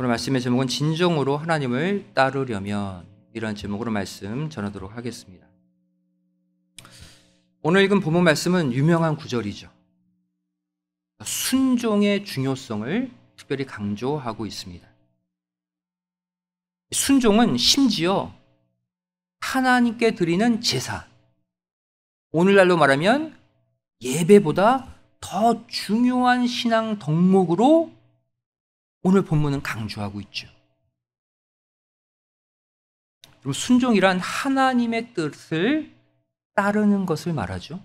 오늘 말씀의 제목은 진정으로 하나님을 따르려면 이런 제목으로 말씀 전하도록 하겠습니다. 오늘 읽은 본문 말씀은 유명한 구절이죠. 순종의 중요성을 특별히 강조하고 있습니다. 순종은 심지어 하나님께 드리는 제사, 오늘날로 말하면 예배보다 더 중요한 신앙 덕목으로 오늘 본문은 강조하고 있죠. 그리고 순종이란 하나님의 뜻을 따르는 것을 말하죠.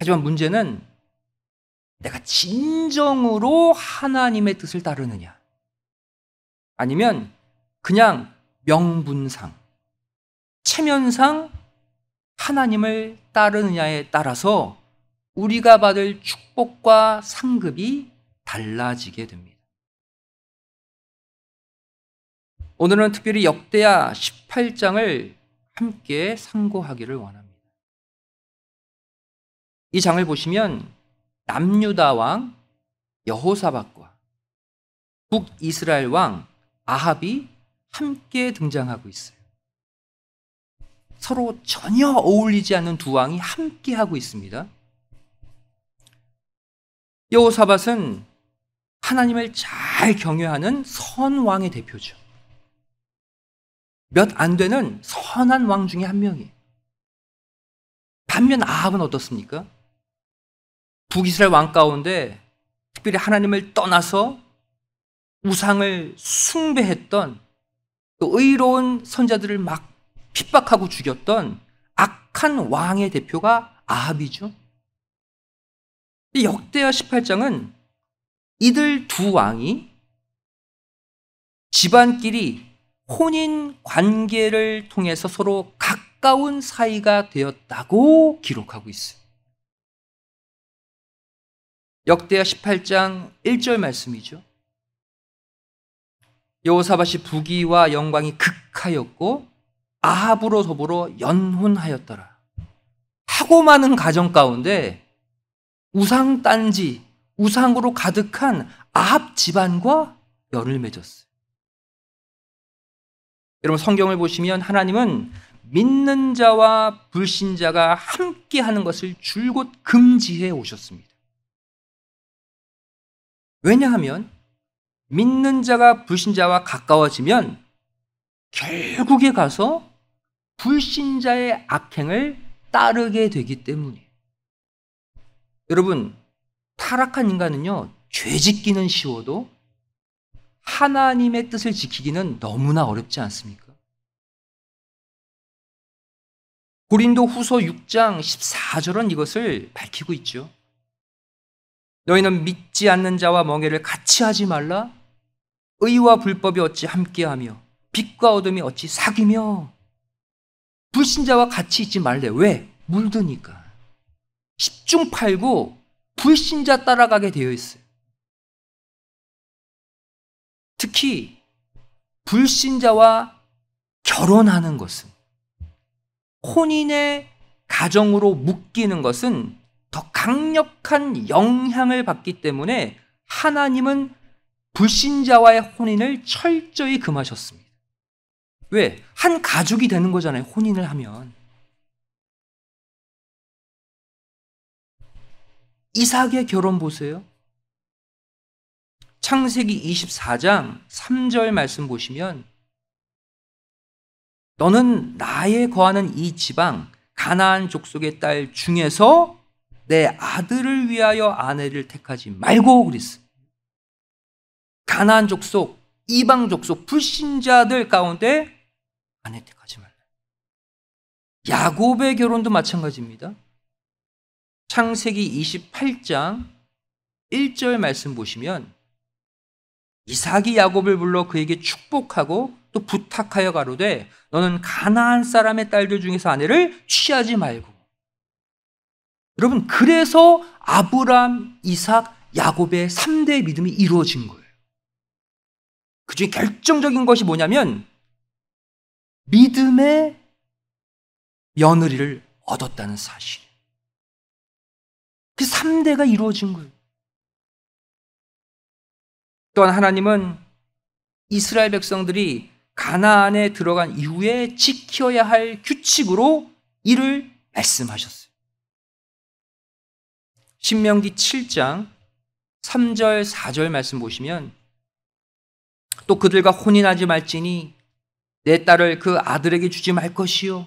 하지만 문제는 내가 진정으로 하나님의 뜻을 따르느냐. 아니면 그냥 명분상, 체면상 하나님을 따르느냐에 따라서 우리가 받을 축복과 상급이 달라지게 됩니다. 오늘은 특별히 역대야 18장을 함께 상고하기를 원합니다. 이 장을 보시면 남유다 왕 여호사밧과 북이스라엘 왕 아합이 함께 등장하고 있어요. 서로 전혀 어울리지 않는 두 왕이 함께 하고 있습니다. 여호사밧은 하나님을 잘 경외하는 선왕의 대표죠. 몇 안 되는 선한 왕 중에 한명이 반면 아합은 어떻습니까? 북이스라엘 왕 가운데 특별히 하나님을 떠나서 우상을 숭배했던 또 그 의로운 선자들을 막 핍박하고 죽였던 악한 왕의 대표가 아합이죠. 역대하 18장은 이들 두 왕이 집안끼리 혼인 관계를 통해서 서로 가까운 사이가 되었다고 기록하고 있어요. 역대하 18장 1절 말씀이죠. 여호사밧이 부귀와 영광이 극하였고 아합으로 더불어 연혼하였더라. 하고 많은 가정 가운데 우상단지 우상으로 가득한 아합 집안과 열을 맺었어요. 여러분 성경을 보시면 하나님은 믿는 자와 불신자가 함께 하는 것을 줄곧 금지해 오셨습니다. 왜냐하면 믿는 자가 불신자와 가까워지면 결국에 가서 불신자의 악행을 따르게 되기 때문이에요. 여러분, 타락한 인간은요, 죄 짓기는 쉬워도 하나님의 뜻을 지키기는 너무나 어렵지 않습니까? 고린도 후서 6장 14절은 이것을 밝히고 있죠. 너희는 믿지 않는 자와 멍해를 같이 하지 말라. 의와 불법이 어찌 함께하며 빛과 어둠이 어찌 사귀며 불신자와 같이 있지 말래. 왜? 물드니까. 1 0중8구 불신자 따라가게 되어 있어요. 특히 불신자와 결혼하는 것은 혼인의 가정으로 묶이는 것은 더 강력한 영향을 받기 때문에 하나님은 불신자와의 혼인을 철저히 금하셨습니다. 왜? 한 가족이 되는 거잖아요. 혼인을 하면. 이삭의 결혼 보세요. 창세기 24장 3절 말씀 보시면 너는 나의 거하는 이 지방 가나안 족속의 딸 중에서 내 아들을 위하여 아내를 택하지 말고 그랬어. 가나안 족속, 이방 족속, 불신자들 가운데 아내 택하지 말라. 야곱의 결혼도 마찬가지입니다. 창세기 28장 1절 말씀 보시면 이삭이 야곱을 불러 그에게 축복하고 또 부탁하여 가로되 너는 가나안 사람의 딸들 중에서 아내를 취하지 말고 여러분 그래서 아브람, 이삭, 야곱의 3대 믿음이 이루어진 거예요. 그중에 결정적인 것이 뭐냐면 믿음의 며느리를 얻었다는 사실. 그 3대가 이루어진 거예요. 또한 하나님은 이스라엘 백성들이 가나안에 들어간 이후에 지켜야 할 규칙으로 이를 말씀하셨어요. 신명기 7장 3절 4절 말씀 보시면 또 그들과 혼인하지 말지니 내 딸을 그 아들에게 주지 말 것이요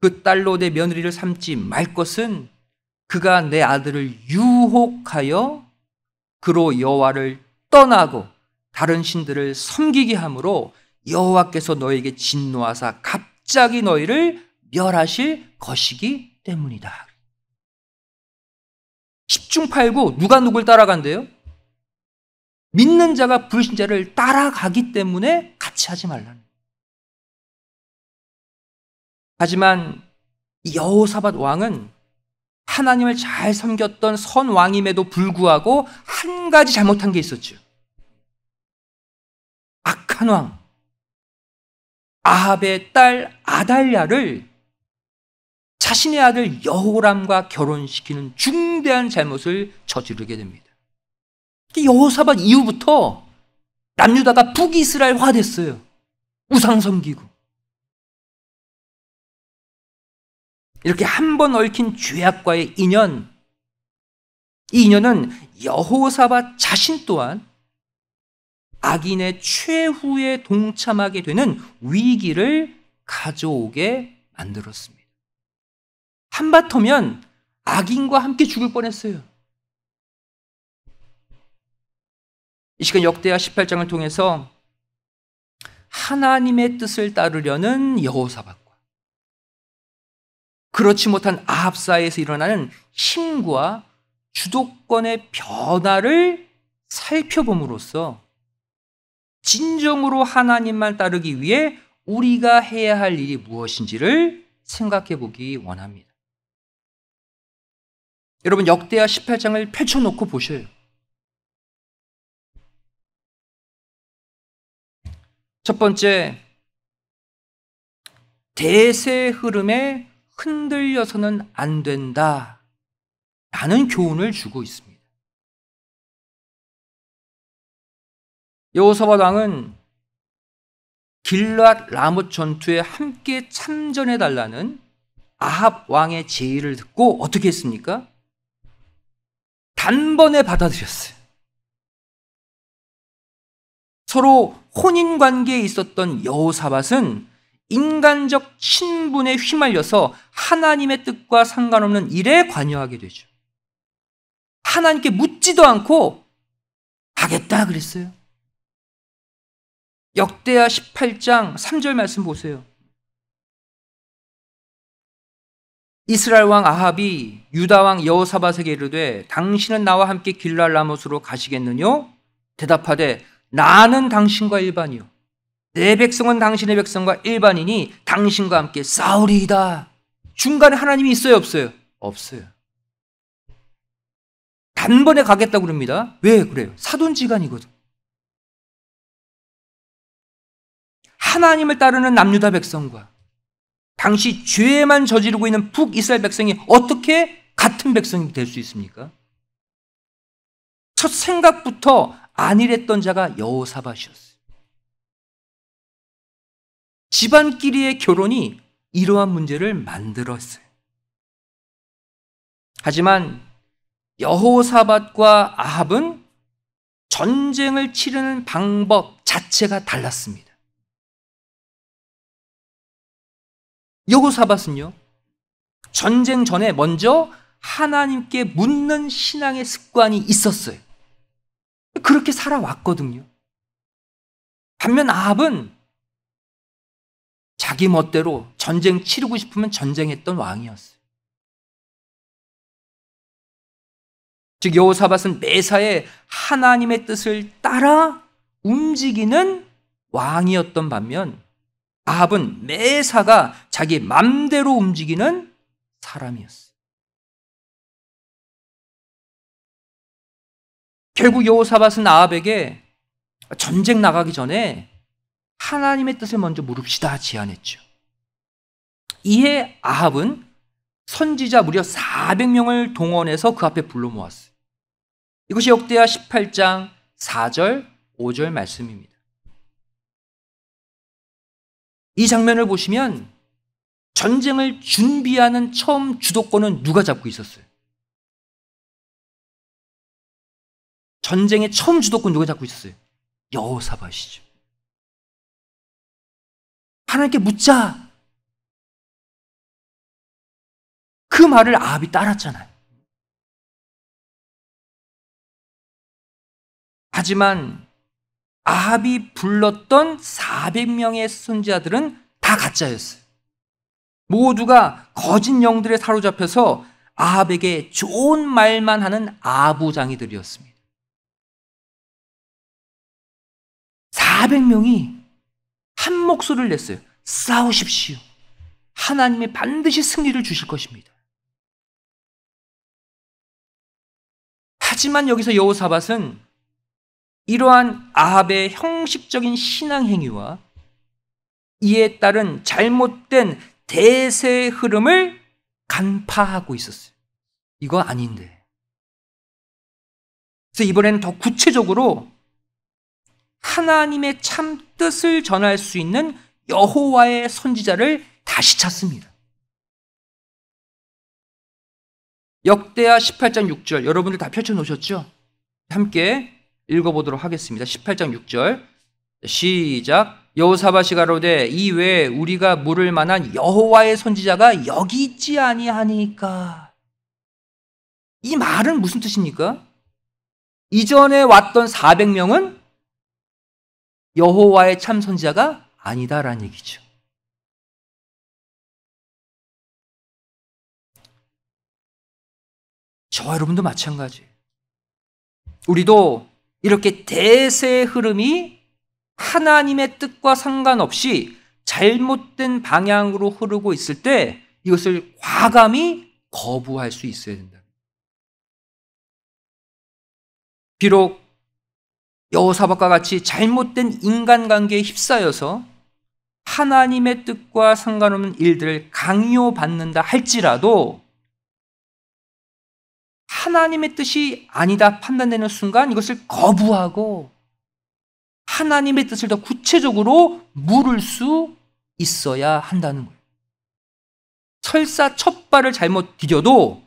그 딸로 내 며느리를 삼지 말 것은 그가 내 아들을 유혹하여 그로 여호와를 떠나고 다른 신들을 섬기게 함으로 여호와께서 너에게 진노하사 갑자기 너희를 멸하실 것이기 때문이다. 1중 8구 누가 누굴 따라간대요? 믿는 자가 불신자를 따라가기 때문에 같이 하지 말라는 하지만 여호사밧 왕은 하나님을 잘 섬겼던 선왕임에도 불구하고 한 가지 잘못한 게 있었죠. 악한 왕, 아합의 딸 아달랴를 자신의 아들 여호람과 결혼시키는 중대한 잘못을 저지르게 됩니다. 여호사밧 이후부터 남유다가 북이스라엘화 됐어요. 우상 섬기고. 이렇게 한 번 얽힌 죄악과의 인연, 이 인연은 여호사밧 자신 또한 악인의 최후에 동참하게 되는 위기를 가져오게 만들었습니다. 한바터면 악인과 함께 죽을 뻔했어요. 이 시간 역대하 18장을 통해서 하나님의 뜻을 따르려는 여호사밧 그렇지 못한 아합 사이에서 일어나는 힘과 주도권의 변화를 살펴봄으로써 진정으로 하나님만 따르기 위해 우리가 해야 할 일이 무엇인지를 생각해 보기 원합니다. 여러분, 역대하 18장을 펼쳐놓고 보셔요. 첫 번째, 대세 흐름에 흔들려서는 안 된다. 라는 교훈을 주고 있습니다. 여호사밧 왕은 길랏 라못 전투에 함께 참전해 달라는 아합 왕의 제의를 듣고 어떻게 했습니까? 단번에 받아들였어요. 서로 혼인 관계에 있었던 여호사밧은 인간적 친분에 휘말려서 하나님의 뜻과 상관없는 일에 관여하게 되죠. 하나님께 묻지도 않고 하겠다 그랬어요. 역대하 18장 3절 말씀 보세요. 이스라엘 왕 아합이 유다 왕 여호사밧에게 이르되 당신은 나와 함께 길랄라못으로 가시겠느뇨? 대답하되 나는 당신과 일반이요 내 백성은 당신의 백성과 일반인이 당신과 함께 싸우리이다. 중간에 하나님이 있어요, 없어요? 없어요. 단번에 가겠다고 그럽니다. 왜 그래요? 사돈지간이거든. 하나님을 따르는 남유다 백성과 당시 죄만 저지르고 있는 북이스라엘 백성이 어떻게 같은 백성이 될 수 있습니까? 첫 생각부터 안일했던 자가 여호사밧이었어요. 집안끼리의 결혼이 이러한 문제를 만들었어요. 하지만 여호사밧과 아합은 전쟁을 치르는 방법 자체가 달랐습니다. 여호사밧은요. 전쟁 전에 먼저 하나님께 묻는 신앙의 습관이 있었어요. 그렇게 살아왔거든요. 반면 아합은 자기 멋대로 전쟁 치르고 싶으면 전쟁했던 왕이었어요. 즉 여호사밧은 매사에 하나님의 뜻을 따라 움직이는 왕이었던 반면 아합은 매사가 자기 맘대로 움직이는 사람이었어요. 결국 여호사밧은 아합에게 전쟁 나가기 전에 하나님의 뜻을 먼저 물읍시다 제안했죠. 이에 아합은 선지자 무려 400명을 동원해서 그 앞에 불러 모았어요. 이것이 역대하 18장 4절, 5절 말씀입니다. 이 장면을 보시면 전쟁을 준비하는 처음 주도권은 누가 잡고 있었어요? 전쟁의 처음 주도권 누가 잡고 있었어요? 여호사밭이죠. 하나님께 묻자. 그 말을 아합이 따랐잖아요. 하지만 아합이 불렀던 400명의 선지자들은 다 가짜였어요. 모두가 거짓 영들에 사로잡혀서 아합에게 좋은 말만 하는 아부장이들이었습니다. 400명이 한 목소리를 냈어요. 싸우십시오. 하나님이 반드시 승리를 주실 것입니다. 하지만 여기서 여호사밧은 이러한 아합의 형식적인 신앙 행위와 이에 따른 잘못된 대세의 흐름을 간파하고 있었어요. 이거 아닌데. 그래서 이번에는 더 구체적으로 하나님의 참 뜻을 전할 수 있는 여호와의 선지자를 다시 찾습니다. 역대하 18장 6절 여러분들 다 펼쳐 놓으셨죠? 함께 읽어보도록 하겠습니다. 18장 6절 시작 여호사밧이 가로되 이외에 우리가 물을 만한 여호와의 선지자가 여기 있지 아니하니까 이 말은 무슨 뜻입니까? 이전에 왔던 400명은 여호와의 참 선지자가 아니다라는 얘기죠. 저와 여러분도 마찬가지. 우리도 이렇게 대세의 흐름이 하나님의 뜻과 상관없이 잘못된 방향으로 흐르고 있을 때 이것을 과감히 거부할 수 있어야 된다. 비록 여호사박과 같이 잘못된 인간관계에 휩싸여서 하나님의 뜻과 상관없는 일들을 강요받는다 할지라도 하나님의 뜻이 아니다 판단되는 순간 이것을 거부하고 하나님의 뜻을 더 구체적으로 물을 수 있어야 한다는 거예요. 설사 첫 발을 잘못 디뎌도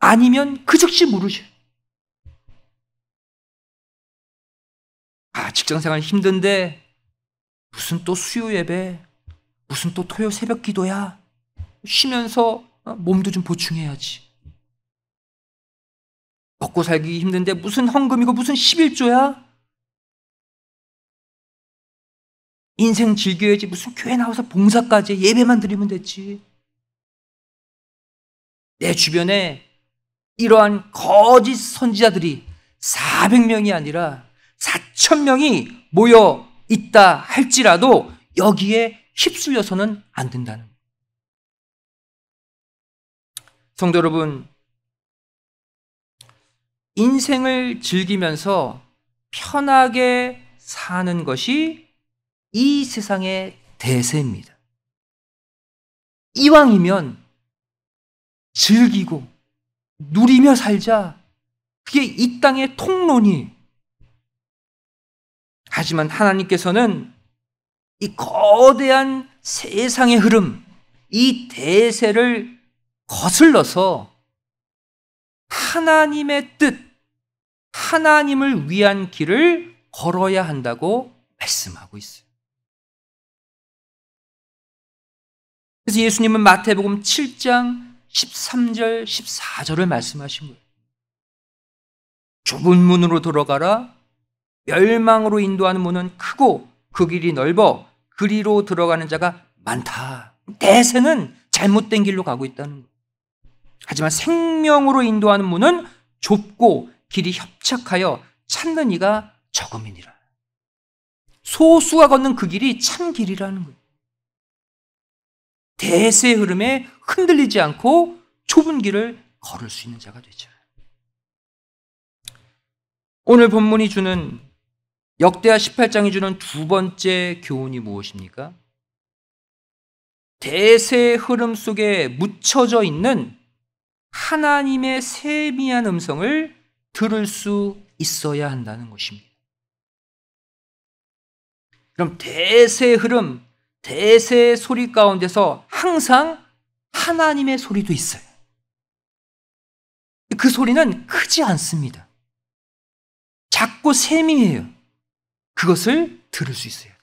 아니면 그 즉시 물으셔요. 직장 생활 힘든데 무슨 또 수요 예배, 무슨 또 토요 새벽 기도야. 쉬면서 어, 몸도 좀 보충해야지. 먹고 살기 힘든데 무슨 헌금이고 무슨 11조야? 인생 즐겨야지 무슨 교회 나와서 봉사까지 예배만 드리면 됐지. 내 주변에 이러한 거짓 선지자들이 400명이 아니라 천명이 모여 있다 할지라도 여기에 휩쓸려서는 안 된다는 거예요. 성도 여러분, 인생을 즐기면서 편하게 사는 것이 이 세상의 대세입니다. 이왕이면 즐기고 누리며 살자. 그게 이 땅의 통론이 에요 하지만 하나님께서는 이 거대한 세상의 흐름, 이 대세를 거슬러서 하나님의 뜻, 하나님을 위한 길을 걸어야 한다고 말씀하고 있어요. 그래서 예수님은 마태복음 7장 13절, 14절을 말씀하신 거예요. 좁은 문으로 들어가라. 멸망으로 인도하는 문은 크고 그 길이 넓어 그리로 들어가는 자가 많다. 대세는 잘못된 길로 가고 있다는 거. 하지만 생명으로 인도하는 문은 좁고 길이 협착하여 찾는 이가 적음이니라. 소수가 걷는 그 길이 참 길이라는 거예요. 대세 흐름에 흔들리지 않고 좁은 길을 걸을 수 있는 자가 되죠. 오늘 본문이 주는 역대하 18장이 주는 두 번째 교훈이 무엇입니까? 대세의 흐름 속에 묻혀져 있는 하나님의 세미한 음성을 들을 수 있어야 한다는 것입니다. 그럼 대세의 흐름, 대세의 소리 가운데서 항상 하나님의 소리도 있어요. 그 소리는 크지 않습니다. 작고 세미해요. 그것을 들을 수 있어야 돼요.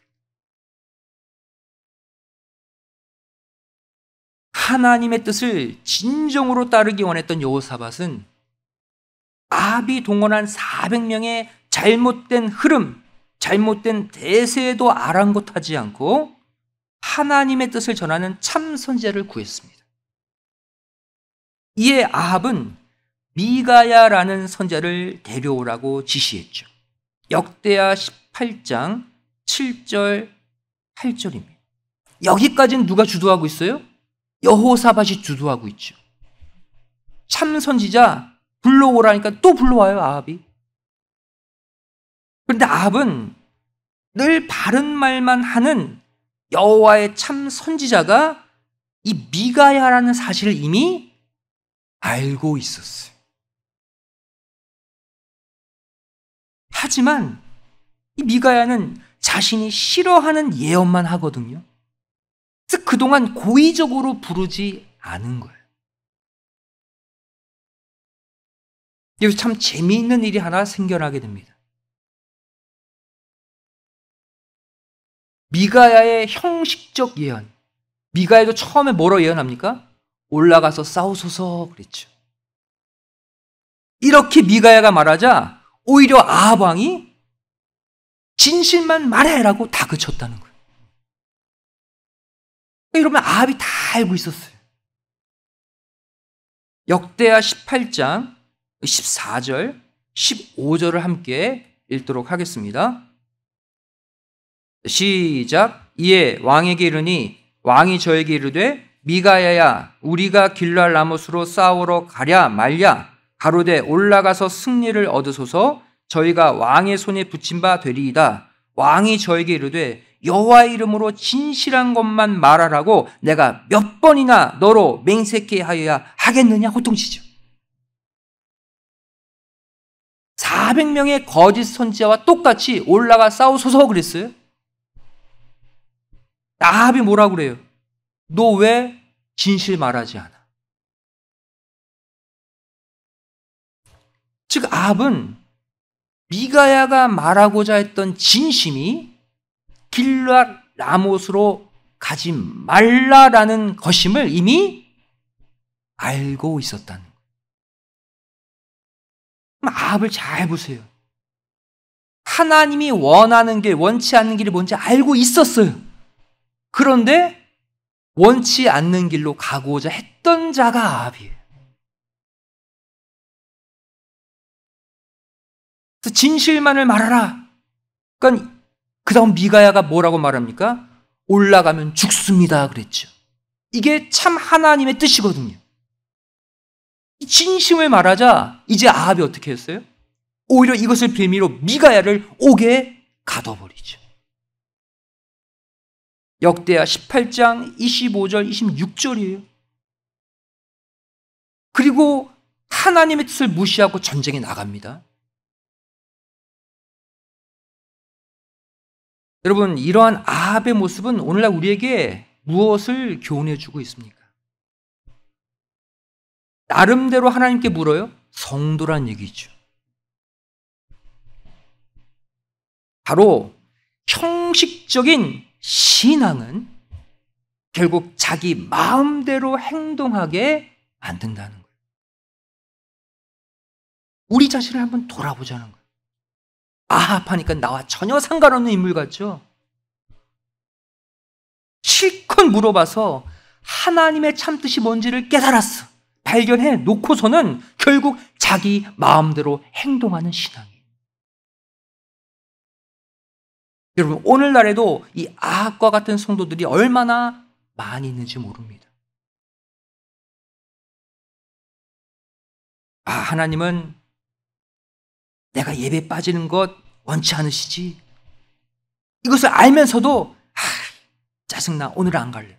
하나님의 뜻을 진정으로 따르기 원했던 여호사밧은 아합 동원한 400명의 잘못된 흐름, 잘못된 대세에도 아랑곳하지 않고 하나님의 뜻을 전하는 참 선제를 구했습니다. 이에 아합은 미가야라는 선제를 데려오라고 지시했죠. 역대야 18장 7절 8절입니다. 여기까지는 누가 주도하고 있어요? 여호사밭이 주도하고 있죠. 참 선지자 불러오라니까 또 불러와요 아합이. 그런데 아합은 늘 바른 말만 하는 여호와의 참 선지자가 이 미가야라는 사실을 이미 알고 있었어요. 하지만 이 미가야는 자신이 싫어하는 예언만 하거든요. 즉 그동안 고의적으로 부르지 않은 거예요. 여기서 참 재미있는 일이 하나 생겨나게 됩니다. 미가야의 형식적 예언. 미가야도 처음에 뭐라고 예언합니까? 올라가서 싸우소서 그랬죠. 이렇게 미가야가 말하자 오히려 아합 왕이 진실만 말해라고 다 그쳤다는 거예요. 이러면 아합이 다 알고 있었어요. 역대하 18장 14절 15절을 함께 읽도록 하겠습니다. 시작 이에 왕에게 이르니 왕이 저에게 이르되 미가야야 우리가 길랄 라못으로 싸우러 가랴 말랴 가로되 올라가서 승리를 얻으소서 저희가 왕의 손에 붙인바 되리이다. 왕이 저에게 이르되 여호와 이름으로 진실한 것만 말하라고 내가 몇 번이나 너로 맹세케 하여야 하겠느냐 호통치죠. 400명의 거짓 선지자와 똑같이 올라가 싸우소서 그랬어요. 나합이 뭐라 그래요? 너 왜 진실 말하지 않아? 즉 압은 미가야가 말하고자 했던 진심이 길랏 라못으로 가지 말라라는 것임을 이미 알고 있었다는 거예요. 압을 잘 보세요. 하나님이 원하는 길, 원치 않는 길이 뭔지 알고 있었어요. 그런데 원치 않는 길로 가고자 했던 자가 압이에요. 그래서 진실만을 말하라. 그러니까 그 다음 미가야가 뭐라고 말합니까? 올라가면 죽습니다. 그랬죠. 이게 참 하나님의 뜻이거든요. 진심을 말하자 이제 아합이 어떻게 했어요? 오히려 이것을 빌미로 미가야를 옥에 가둬버리죠. 역대야 18장 25절 26절이에요. 그리고 하나님의 뜻을 무시하고 전쟁에 나갑니다. 여러분, 이러한 아합의 모습은 오늘날 우리에게 무엇을 교훈해 주고 있습니까? 나름대로 하나님께 물어요? 성도란 얘기죠. 바로 형식적인 신앙은 결국 자기 마음대로 행동하게 만든다는 거예요. 우리 자신을 한번 돌아보자는 거예요. 아합 하니까 나와 전혀 상관없는 인물 같죠? 실컷 물어봐서 하나님의 참뜻이 뭔지를 깨달았어. 발견해 놓고서는 결국 자기 마음대로 행동하는 신앙이. 여러분, 오늘날에도 이 아합과 같은 성도들이 얼마나 많이 있는지 모릅니다. 아, 하나님은 내가 예배 빠지는 것 원치 않으시지? 이것을 알면서도 아, 짜증나 오늘 안 갈래.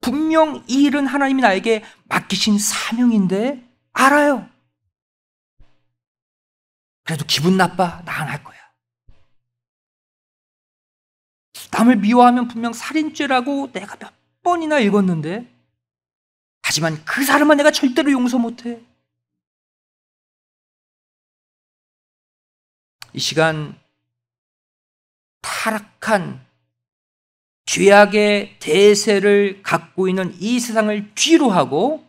분명 이 일은 하나님이 나에게 맡기신 사명인데 알아요. 그래도 기분 나빠 나 안 할 거야. 남을 미워하면 분명 살인죄라고 내가 몇 번이나 읽었는데 하지만 그사람만 내가 절대로 용서 못해. 이 시간 타락한 죄악의 대세를 갖고 있는 이 세상을 뒤로 하고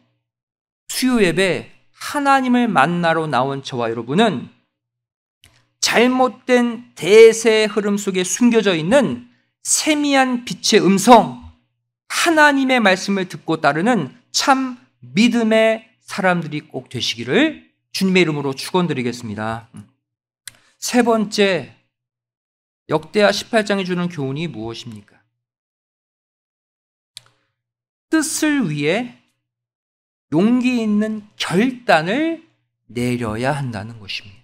수요 예배 하나님을 만나러 나온 저와 여러분은 잘못된 대세 흐름 속에 숨겨져 있는 세미한 빛의 음성, 하나님의 말씀을 듣고 따르는 참 믿음의 사람들이 꼭 되시기를 주님의 이름으로 축원드리겠습니다. 세 번째, 역대하 18장이 주는 교훈이 무엇입니까? 뜻을 위해 용기 있는 결단을 내려야 한다는 것입니다.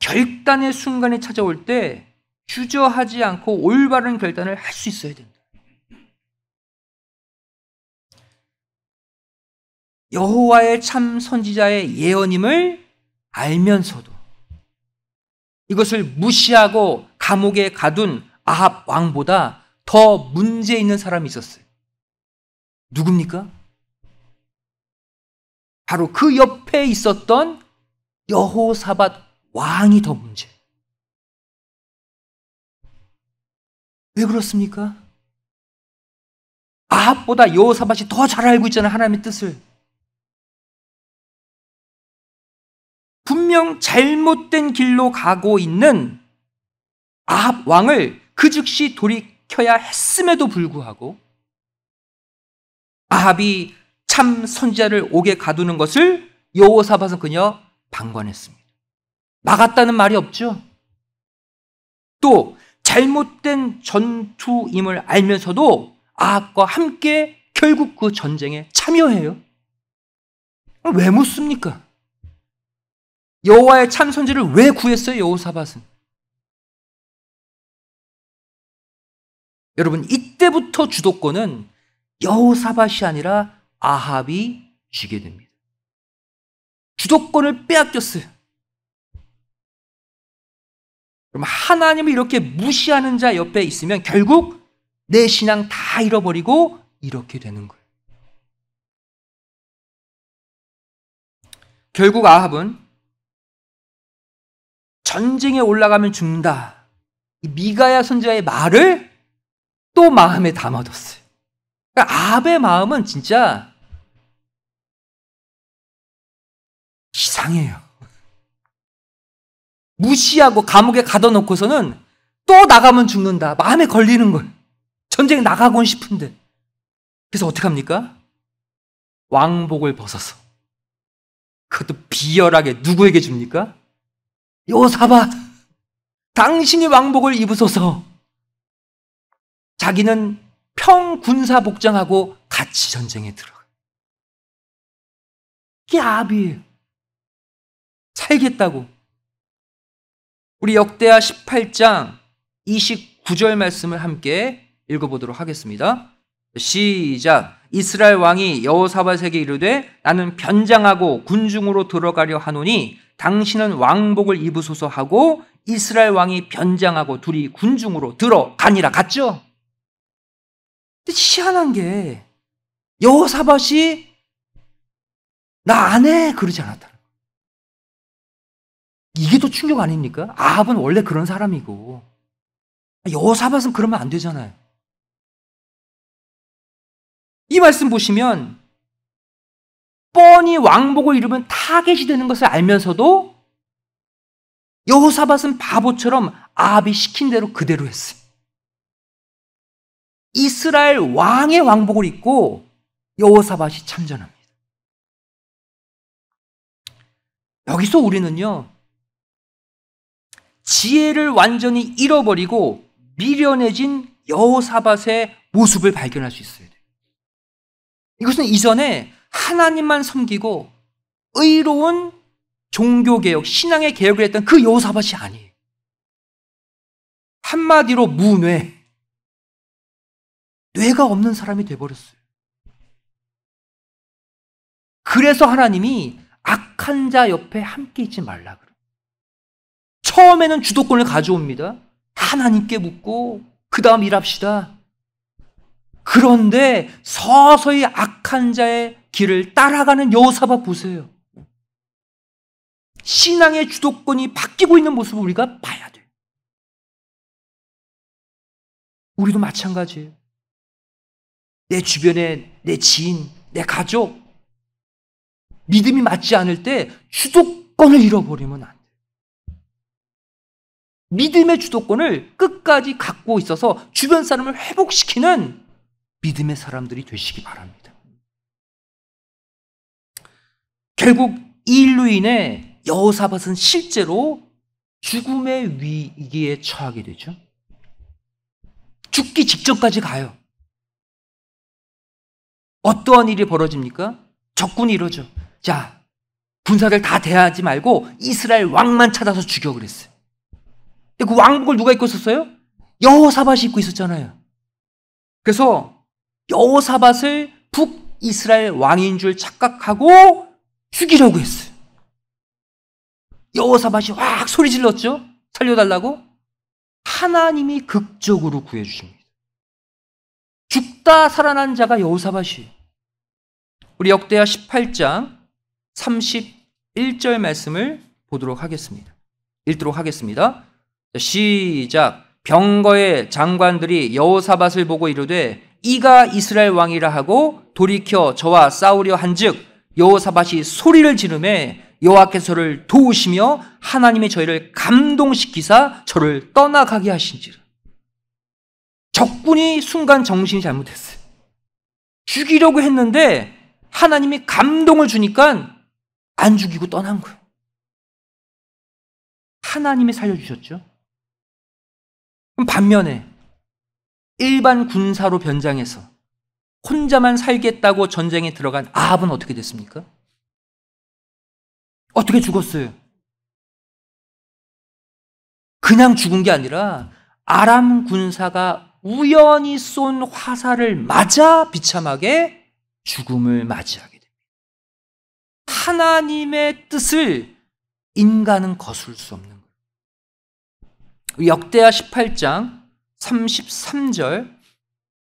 결단의 순간이 찾아올 때 주저하지 않고 올바른 결단을 할 수 있어야 된다. 여호와의 참 선지자의 예언임을 알면서도 이것을 무시하고 감옥에 가둔 아합 왕보다 더 문제 있는 사람이 있었어요. 누굽니까? 바로 그 옆에 있었던 여호사밧 왕이 더 문제. 왜 그렇습니까? 아합보다 여호사밧이 더 잘 알고 있잖아요. 하나님의 뜻을. 분명 잘못된 길로 가고 있는 아합 왕을 그 즉시 돌이켜야 했음에도 불구하고 아합이 참 선지자를 옥에 가두는 것을 여호사밧은 그녀 방관했습니다. 막았다는 말이 없죠. 또 잘못된 전투임을 알면서도 아합과 함께 결국 그 전쟁에 참여해요. 왜 묻습니까? 여호와의 참 선지를 왜 구했어요? 여호사밧은 여러분 이때부터 주도권은 여호사밧이 아니라 아합이 쥐게 됩니다. 주도권을 빼앗겼어요. 그럼 하나님을 이렇게 무시하는 자 옆에 있으면 결국 내 신앙 다 잃어버리고 이렇게 되는 거예요. 결국 아합은 전쟁에 올라가면 죽는다. 미가야 선자의 말을 또 마음에 담아뒀어요. 그러니까 아베 마음은 진짜 이상해요. 무시하고 감옥에 가둬놓고서는 또 나가면 죽는다. 마음에 걸리는 걸. 전쟁 나가곤 싶은데. 그래서 어떡합니까? 왕복을 벗어서. 그것도 비열하게 누구에게 줍니까? 요사바 당신이 왕복을 입으소서 자기는 평군사 복장하고 같이 전쟁에 들어가. 이게 아비에요 살겠다고. 우리 역대하 18장 29절 말씀을 함께 읽어보도록 하겠습니다. 시작. 이스라엘 왕이 여호사밧에게 이르되 나는 변장하고 군중으로 들어가려 하노니 당신은 왕복을 입으소서 하고 이스라엘 왕이 변장하고 둘이 군중으로 들어가니라 갔죠. 근데 희한한 게 여호사밭이 나 안해 그러지 않았다. 이게 또 충격 아닙니까? 아합은 원래 그런 사람이고 여호사밭은 그러면 안 되잖아요. 이 말씀 보시면 뻔히 왕복을 이루면 타겟이 되는 것을 알면서도 여호사밧은 바보처럼 아합이 시킨 대로 그대로 했어요. 이스라엘 왕의 왕복을 입고 여호사밧이 참전합니다. 여기서 우리는요. 지혜를 완전히 잃어버리고 미련해진 여호사밧의 모습을 발견할 수 있어야 돼요. 이것은 이전에 하나님만 섬기고 의로운 종교개혁, 신앙의 개혁을 했던 그여사밭이 아니에요. 한마디로 무뇌. 뇌가 없는 사람이 돼버렸어요. 그래서 하나님이 악한 자 옆에 함께 있지 말라 그래. 처음에는 주도권을 가져옵니다. 하나님께 묻고 그 다음 일합시다. 그런데 서서히 악한 자의 길을 따라가는 여호사바 보세요. 신앙의 주도권이 바뀌고 있는 모습을 우리가 봐야 돼요. 우리도 마찬가지예요. 내 주변에 내 지인, 내 가족, 믿음이 맞지 않을 때 주도권을 잃어버리면 안 돼요. 믿음의 주도권을 끝까지 갖고 있어서 주변 사람을 회복시키는 믿음의 사람들이 되시기 바랍니다. 결국 이 일로 인해 여호사밭은 실제로 죽음의 위기에 처하게 되죠. 죽기 직전까지 가요. 어떠한 일이 벌어집니까? 적군이 이러죠. 자, 군사들 다 대하지 말고 이스라엘 왕만 찾아서 죽여 그랬어요. 근데 그 왕복을 누가 입고 있었어요? 여호사밭이 입고 있었잖아요. 그래서 여호사밭을 북이스라엘 왕인 줄 착각하고 죽이려고 했어요. 여호사밭이 확 소리 질렀죠? 살려달라고? 하나님이 극적으로 구해주십니다. 죽다 살아난 자가 여호사밭이에요. 우리 역대하 18장 31절 말씀을 보도록 하겠습니다. 읽도록 하겠습니다. 시작. 병거의 장관들이 여호사밭을 보고 이르되 이가 이스라엘 왕이라 하고 돌이켜 저와 싸우려 한즉 여호사밭이 소리를 지르매 여호와께서 를 도우시며 하나님의 저희를 감동시키사 저를 떠나가게 하신지라. 적군이 순간 정신이 잘못됐어요. 죽이려고 했는데 하나님이 감동을 주니까 안 죽이고 떠난 거예요. 하나님이 살려주셨죠. 반면에 일반 군사로 변장해서 혼자만 살겠다고 전쟁에 들어간 아합은 어떻게 됐습니까? 어떻게 죽었어요? 그냥 죽은 게 아니라 아람 군사가 우연히 쏜 화살을 맞아 비참하게 죽음을 맞이하게 됩니다. 하나님의 뜻을 인간은 거슬 수 없는 거예요. 역대하 18장 33절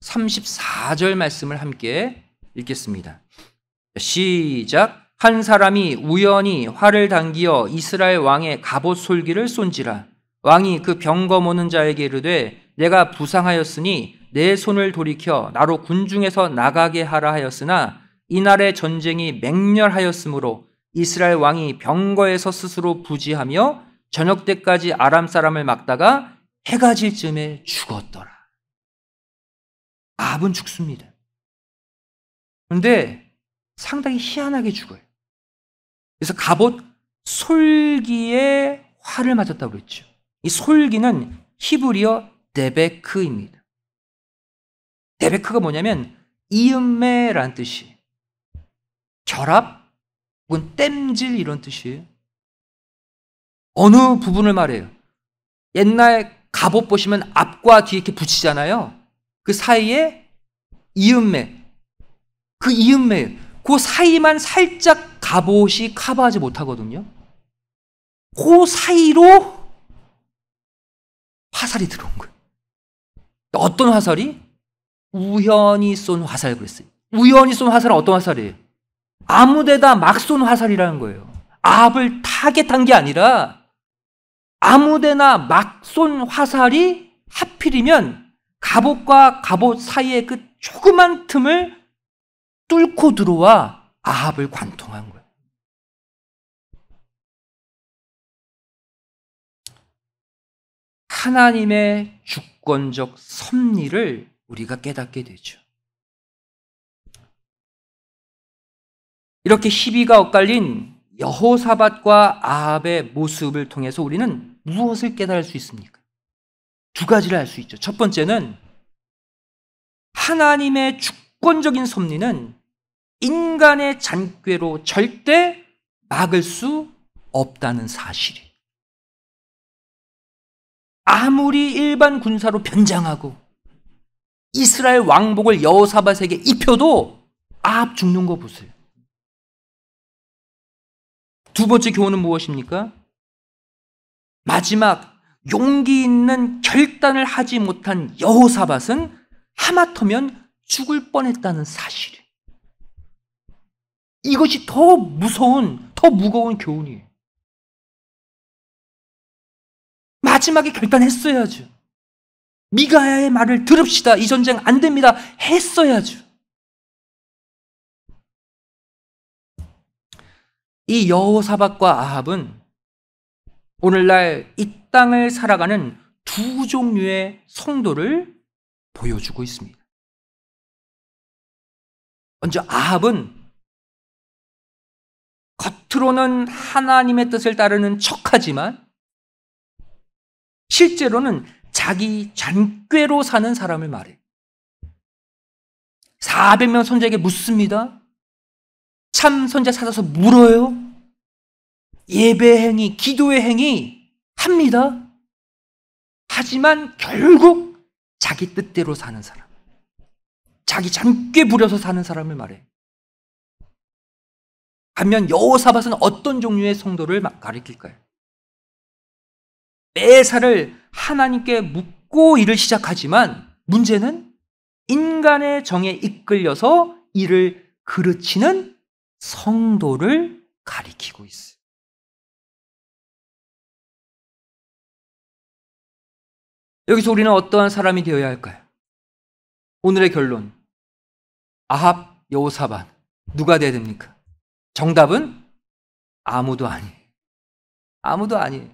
34절 말씀을 함께 읽겠습니다. 시작. 한 사람이 우연히 활을 당기어 이스라엘 왕의 갑옷 솔기를 쏜지라. 왕이 그 병거 모는 자에게 이르되 내가 부상하였으니 내 손을 돌이켜 나로 군중에서 나가게 하라 하였으나 이날의 전쟁이 맹렬하였으므로 이스라엘 왕이 병거에서 스스로 부지하며 저녁 때까지 아람 사람을 막다가 해가 질 쯤에 죽었더라. 압은 죽습니다. 그런데 상당히 희한하게 죽어요. 그래서 갑옷 솔기에 화를 맞았다고 그랬죠. 이 솔기는 히브리어 데베크입니다. 데베크가 뭐냐면 이음매라는 뜻이 결합 혹은 땜질 이런 뜻이에요. 어느 부분을 말해요. 옛날 갑옷 보시면 앞과 뒤에 이렇게 붙이잖아요. 그 사이에 이음매. 그 이음매. 그 사이만 살짝 갑옷이 커버하지 못하거든요. 그 사이로 화살이 들어온 거예요. 어떤 화살이? 우연히 쏜 화살 그랬어요. 우연히 쏜 화살은 어떤 화살이에요? 아무데다 막 쏜 화살이라는 거예요. 압을 타겟한 게 아니라 아무데나 막 쏜 화살이 하필이면 갑옷과 갑옷 사이의 그 조그만 틈을 뚫고 들어와 아합을 관통한 거예요. 하나님의 주권적 섭리를 우리가 깨닫게 되죠. 이렇게 희비가 엇갈린 여호사밭과 아합의 모습을 통해서 우리는 무엇을 깨달을 수 있습니까? 두 가지를 알 수 있죠. 첫 번째는 하나님의 주권적인 섭리는 인간의 잔꾀로 절대 막을 수 없다는 사실이. 아무리 일반 군사로 변장하고 이스라엘 왕복을 여호사밧에게 입혀도 압 죽는 거 보세요. 두 번째 교훈은 무엇입니까? 마지막 용기 있는 결단을 하지 못한 여호사밧은 하마터면 죽을 뻔했다는 사실이에요. 이것이 더 무서운, 더 무거운 교훈이에요. 마지막에 결단했어야죠. 미가야의 말을 들읍시다. 이 전쟁 안 됩니다. 했어야죠. 이 여호사박과 아합은 오늘날 이 땅을 살아가는 두 종류의 성도를 보여주고 있습니다. 먼저 아합은 겉으로는 하나님의 뜻을 따르는 척하지만 실제로는 자기 잔꾀로 사는 사람을 말해. 400명 손자에게 묻습니다. 참 손자 찾아서 물어요. 예배 행위, 기도의 행위 합니다. 하지만 결국 자기 뜻대로 사는 사람, 자기 잠깨 부려서 사는 사람을 말해. 반면 여호사밧은 어떤 종류의 성도를 가리킬까요? 매사를 하나님께 묻고 일을 시작하지만 문제는 인간의 정에 이끌려서 일을 그르치는 성도를 가리키고 있어요. 여기서 우리는 어떠한 사람이 되어야 할까요? 오늘의 결론. 아합 여호사반 누가 돼야 됩니까? 정답은 아무도 아니 아무도 아니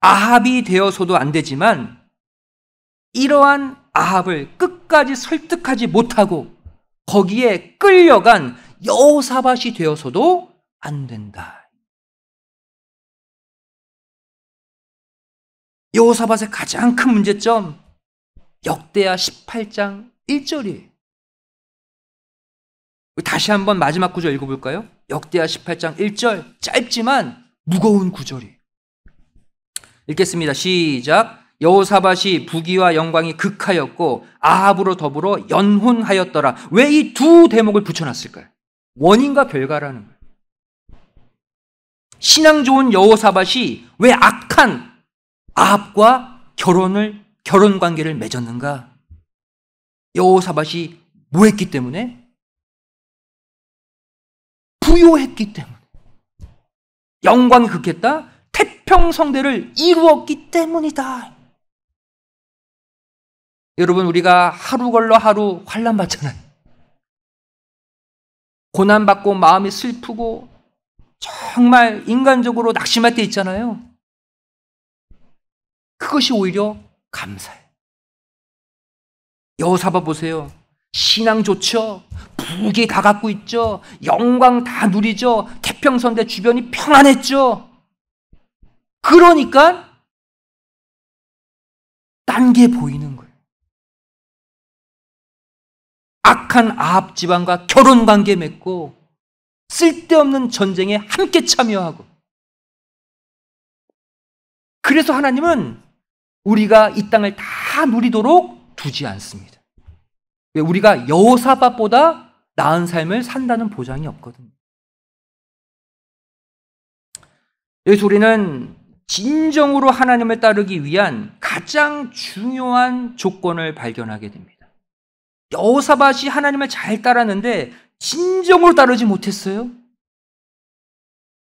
아합이 되어서도 안 되지만 이러한 아합을 끝까지 설득하지 못하고 거기에 끌려간 여호사밭이 되어서도 안 된다. 여호사밧의 가장 큰 문제점 역대하 18장 1절이에요. 다시 한번 마지막 구절 읽어볼까요? 역대하 18장 1절 짧지만 무거운 구절이 읽겠습니다. 시작 여호사밧이 부귀와 영광이 극하였고 아합으로 더불어 연혼하였더라. 왜 이 두 대목을 붙여놨을까요? 원인과 결과라는 거예요. 신앙 좋은 여호사밧이 왜 악한 아합과 결혼을 결혼 관계를 맺었는가? 여호사밧이 뭐 했기 때문에? 부요했기 때문에. 영광 극했다. 태평성대를 이루었기 때문이다. 여러분 우리가 하루 걸러 하루 환란 받잖아요. 고난 받고 마음이 슬프고 정말 인간적으로 낙심할 때 있잖아요. 그것이 오히려 감사해. 여사바 보세요. 신앙 좋죠? 부귀 다 갖고 있죠? 영광 다 누리죠? 태평선대 주변이 평안했죠? 그러니까 딴 게 보이는 거예요. 악한 아합 집안과 결혼 관계 맺고 쓸데없는 전쟁에 함께 참여하고 그래서 하나님은 우리가 이 땅을 다 누리도록 두지 않습니다. 우리가 여호사밭보다 나은 삶을 산다는 보장이 없거든요. 여기서 우리는 진정으로 하나님을 따르기 위한 가장 중요한 조건을 발견하게 됩니다. 여호사밭이 하나님을 잘 따랐는데 진정으로 따르지 못했어요.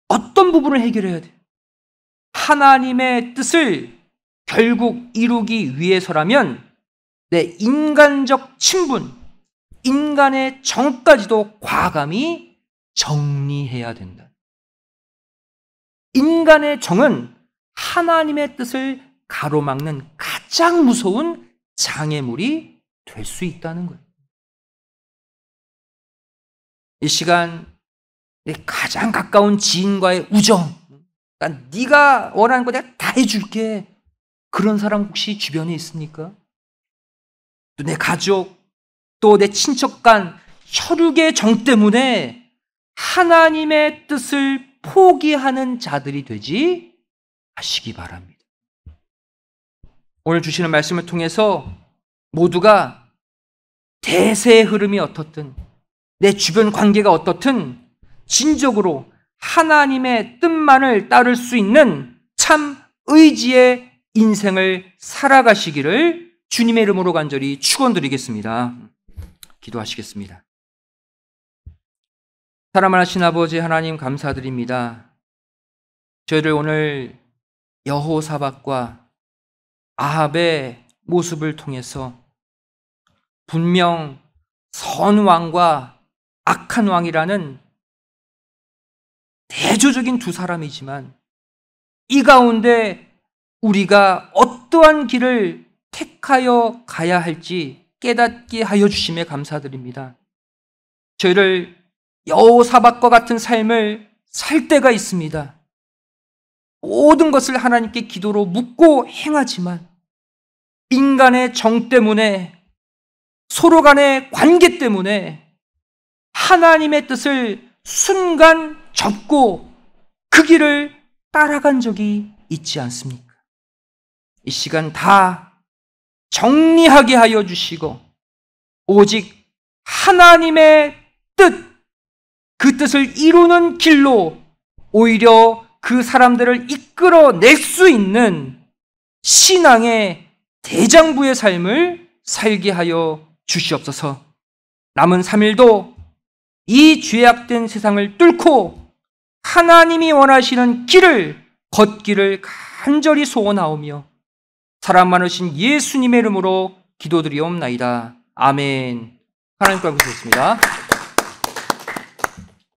어떤 부분을 해결해야 돼요? 하나님의 뜻을 결국 이루기 위해서라면 내 인간적 친분, 인간의 정까지도 과감히 정리해야 된다. 인간의 정은 하나님의 뜻을 가로막는 가장 무서운 장애물이 될 수 있다는 거예요. 이 시간 내 가장 가까운 지인과의 우정, 그러니까 네가 원하는 거 내가 다 해줄게. 그런 사람 혹시 주변에 있습니까? 또 내 가족, 또 내 친척 간 혈육의 정 때문에 하나님의 뜻을 포기하는 자들이 되지 마시기 바랍니다. 오늘 주시는 말씀을 통해서 모두가 대세의 흐름이 어떻든 내 주변 관계가 어떻든 진적으로 하나님의 뜻만을 따를 수 있는 참 의지의 인생을 살아가시기를 주님의 이름으로 간절히 축원드리겠습니다. 기도하시겠습니다. 사랑을 하신 아버지 하나님 감사드립니다. 저희를 오늘 여호사박과 아합의 모습을 통해서 분명 선왕과 악한 왕이라는 대조적인 두 사람이지만 이 가운데 우리가 어떠한 길을 택하여 가야 할지 깨닫게 하여 주심에 감사드립니다. 저희를 여호사박과 같은 삶을 살 때가 있습니다. 모든 것을 하나님께 기도로 묻고 행하지만 인간의 정 때문에 서로 간의 관계 때문에 하나님의 뜻을 순간 접고 그 길을 따라간 적이 있지 않습니까? 이 시간 다 정리하게 하여 주시고 오직 하나님의 뜻, 그 뜻을 이루는 길로 오히려 그 사람들을 이끌어 낼 수 있는 신앙의 대장부의 삶을 살게 하여 주시옵소서. 남은 3일도 이 죄악된 세상을 뚫고 하나님이 원하시는 길을 걷기를 간절히 소원하오며 사람 많으신 예수님의 이름으로 기도드리옵나이다. 아멘. 하나님과 함께 있습니다.